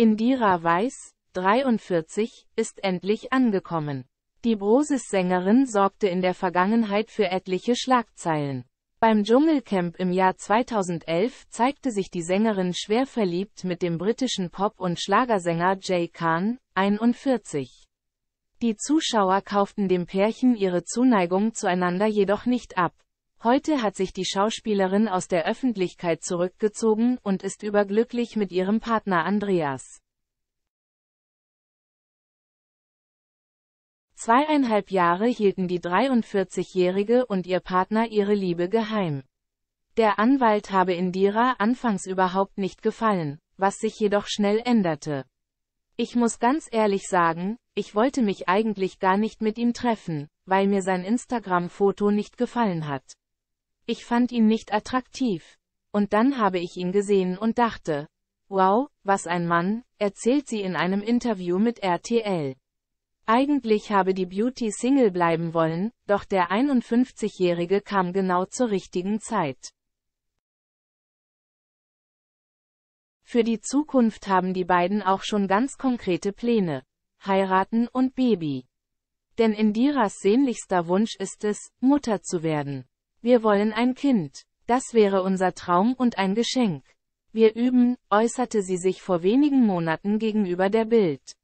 Indira Weiss, 43, ist endlich angekommen. Die Brosis-Sängerin sorgte in der Vergangenheit für etliche Schlagzeilen. Beim Dschungelcamp im Jahr 2011 zeigte sich die Sängerin schwer verliebt mit dem britischen Pop- und Schlagersänger Jay Khan, 41. Die Zuschauer kauften dem Pärchen ihre Zuneigung zueinander jedoch nicht ab. Heute hat sich die Schauspielerin aus der Öffentlichkeit zurückgezogen und ist überglücklich mit ihrem Partner Andreas. Zweieinhalb Jahre hielten die 43-Jährige und ihr Partner ihre Liebe geheim. Der Anwalt habe Indira anfangs überhaupt nicht gefallen, was sich jedoch schnell änderte. Ich muss ganz ehrlich sagen, ich wollte mich eigentlich gar nicht mit ihm treffen, weil mir sein Instagram-Foto nicht gefallen hat. Ich fand ihn nicht attraktiv. Und dann habe ich ihn gesehen und dachte, wow, was ein Mann, erzählt sie in einem Interview mit RTL. Eigentlich habe die Beauty Single bleiben wollen, doch der 51-Jährige kam genau zur richtigen Zeit. Für die Zukunft haben die beiden auch schon ganz konkrete Pläne. Heiraten und Baby. Denn Indiras sehnlichster Wunsch ist es, Mutter zu werden. Wir wollen ein Kind. Das wäre unser Traum und ein Geschenk. Wir üben, äußerte sie sich vor wenigen Monaten gegenüber der Bild.